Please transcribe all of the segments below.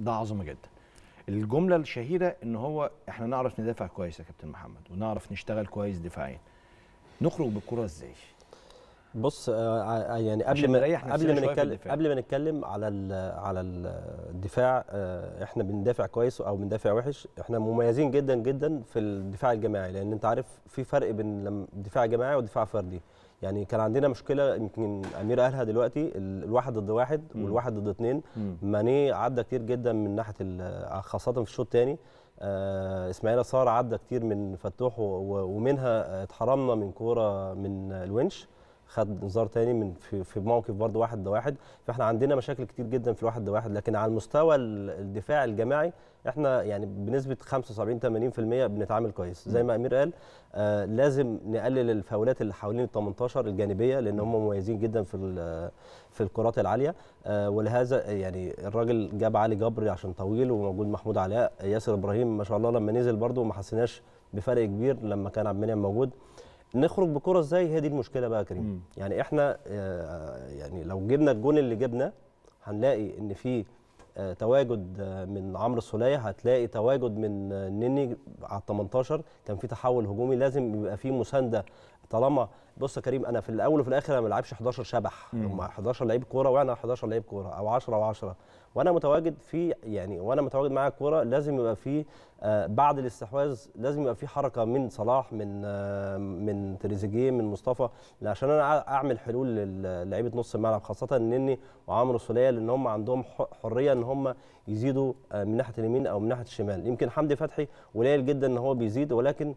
ده عظمه جدا الجمله الشهيره ان هو احنا نعرف ندافع كويس يا كابتن محمد ونعرف نشتغل كويس دفاعيا نخرج بالكره ازاي بص آه، آه، آه، يعني قبل ما قبل ما نتكلم قبل ما نتكلم على الـ على الدفاع احنا بندافع كويس او بندافع وحش احنا مميزين جدا جدا في الدفاع الجماعي لان انت عارف في فرق بين دفاع جماعي ودفاع فردي يعني كان عندنا مشكله يمكن امير قالها دلوقتي الواحد ضد واحد والواحد ضد اثنين ماني عدى كتير جدا من ناحيه خاصه في الشوط الثاني آه اسماعيل صار عدى كتير من فتوح ومنها اتحرمنا من كوره من الونش خد انذار تاني من في, في موقف برضه واحد واحد فاحنا عندنا مشاكل كتير جدا في الواحد واحد لكن على المستوى الدفاع الجماعي احنا يعني بنسبه 75 80% بنتعامل كويس زي ما امير قال آه لازم نقلل الفاولات اللي حوالين ال 18 الجانبيه لان هم مميزين جدا في في الكرات العاليه آه ولهذا يعني الراجل جاب علي جبري عشان طويل وموجود محمود علاء ياسر ابراهيم ما شاء الله لما نزل برده ما حسيناش بفرق كبير لما كان عبد المنعم موجود نخرج بكره ازاي هي دي المشكله بقى يا كريم مم. يعني احنا آه، يعني لو جبنا الجون اللي جبنا هنلاقي ان في آه، تواجد آه، من عمرو السوليه هتلاقي تواجد من نني على 18 كان في تحول هجومي لازم يبقى في مسانده طالما بص يا كريم انا في الاول وفي الاخر انا ما بلعبش 11 شبح هم 11 لعيب كوره وانا 11 لعيب كوره او 10 و10 وانا متواجد في يعني وانا متواجد معايا الكوره لازم يبقى في آه بعد الاستحواذ لازم يبقى في حركه من صلاح من آه من تريزيجيه من مصطفى عشان انا اعمل حلول للعيبه نص الملعب خاصه النني وعمرو سوليه لان هم عندهم حريه ان هم يزيدوا آه من ناحيه اليمين او من ناحيه الشمال يمكن حمدي فتحي قليل جدا ان هو بيزيد ولكن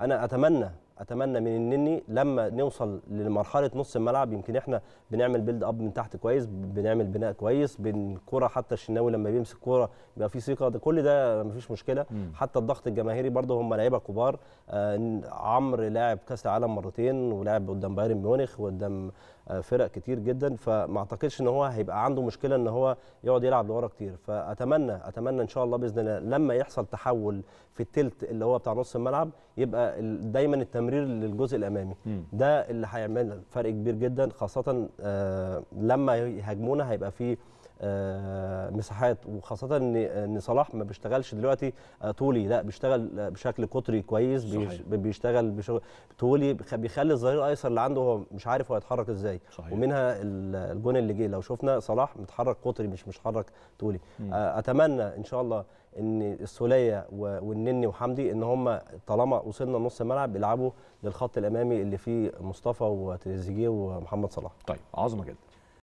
انا اتمنى اتمنى من النني لما نوصل لمرحله نص الملعب يمكن احنا بنعمل بيلد اب من تحت كويس بنعمل بناء كويس كره حتى الشناوي لما بيمسك كره بيبقى في ثقه ده كل ده مفيش مشكله مم. حتى الضغط الجماهيري برده هم لعيبه كبار آه عمرو لاعب كاس العالم مرتين ولعب قدام بايرن ميونخ وقدام آه فرق كتير جدا فما اعتقدش ان هو هيبقى عنده مشكله ان هو يقعد يلعب لورا كتير فاتمنى اتمنى ان شاء الله باذن الله لما يحصل تحول في التلت اللي هو بتاع نص الملعب يبقى دايما التمرين تمرير للجزء الامامي مم. ده اللي هيعمل فرق كبير جدا خاصه آه لما يهاجمونا هيبقى في آه مساحات وخاصه ان صلاح ما بيشتغلش دلوقتي آه طولي لا بيشتغل آه، بشكل قطري كويس صحيح. بيشتغل بشغل طولي بيخلي الظهير الايسر اللي عنده هو مش عارف هو هيتحرك ازاي صحيح. ومنها الجون اللي جه لو شفنا صلاح متحرك قطري مش متحرك طولي آه اتمنى ان شاء الله ان السوليه والنني وحمدي ان هم طالما وصلنا نص الملعب بيلعبوا للخط الامامي اللي فيه مصطفى وتريزيجيه ومحمد صلاح. طيب عظمه جدا.